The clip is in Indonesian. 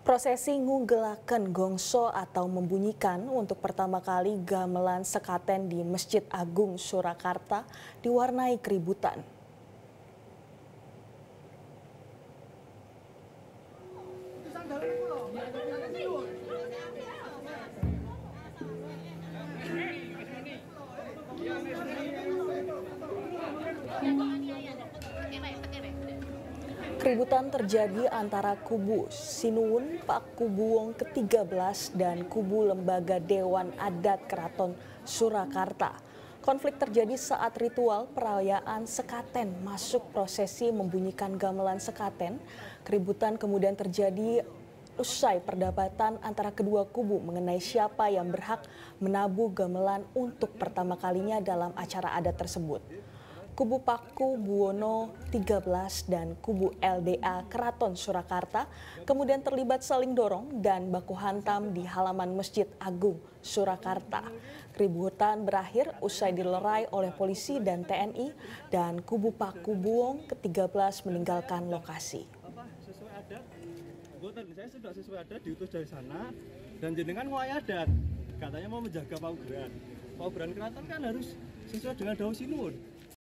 Prosesi ngunggelaken gongso atau membunyikan untuk pertama kali gamelan sekaten di Masjid Agung Surakarta diwarnai keributan. Keributan terjadi antara kubu Sinuun Pak Kubu Wong ke-13 dan kubu Lembaga Dewan Adat Keraton Surakarta. Konflik terjadi saat ritual perayaan sekaten masuk prosesi membunyikan gamelan sekaten. Keributan kemudian terjadi usai perdebatan antara kedua kubu mengenai siapa yang berhak menabuh gamelan untuk pertama kalinya dalam acara adat tersebut. Kubu Paku Buwono 13 dan Kubu LDA Keraton Surakarta kemudian terlibat saling dorong dan baku hantam di halaman Masjid Agung Surakarta. Keributan berakhir usai dilerai oleh polisi dan TNI dan Kubu Paku Buwong ke-13 meninggalkan lokasi. saya sudah sesuai adat diutus dari sana dan jenengan mau adat katanya mau menjaga paugeran paugeran keraton kan harus sesuai dengan daun sinun